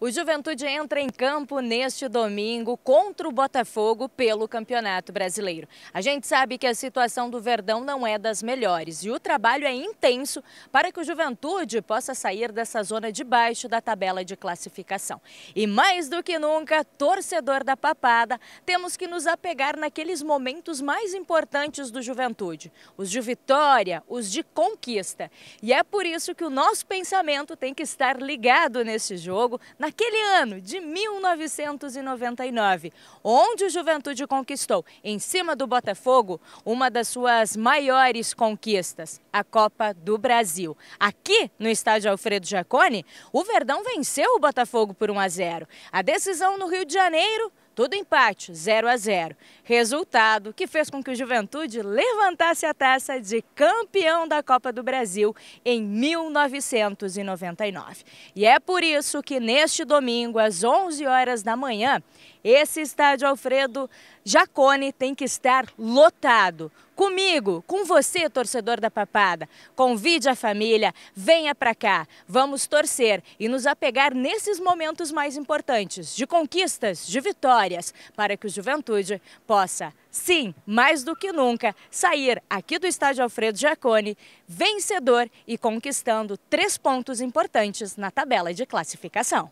O Juventude entra em campo neste domingo contra o Botafogo pelo Campeonato Brasileiro. A gente sabe que a situação do Verdão não é das melhores e o trabalho é intenso para que o Juventude possa sair dessa zona de baixo da tabela de classificação. E mais do que nunca, torcedor da papada, temos que nos apegar naqueles momentos mais importantes do Juventude, os de vitória, os de conquista. E é por isso que o nosso pensamento tem que estar ligado nesse jogo, na naquele ano de 1999, onde o Juventude conquistou, em cima do Botafogo, uma das suas maiores conquistas, a Copa do Brasil. Aqui, no estádio Alfredo Jaconi, o Verdão venceu o Botafogo por 1 a 0. A decisão no Rio de Janeiro tudo empate, 0 a 0. Resultado que fez com que o Juventude levantasse a taça de campeão da Copa do Brasil em 1999. E é por isso que neste domingo, às 11 horas da manhã, esse estádio Alfredo Jacone tem que estar lotado. Comigo, com você, torcedor da Papada. Convide a família, venha para cá. Vamos torcer e nos apegar nesses momentos mais importantes de conquistas, de vitórias para que o Juventude possa, sim, mais do que nunca, sair aqui do estádio Alfredo Giacone vencedor e conquistando três pontos importantes na tabela de classificação.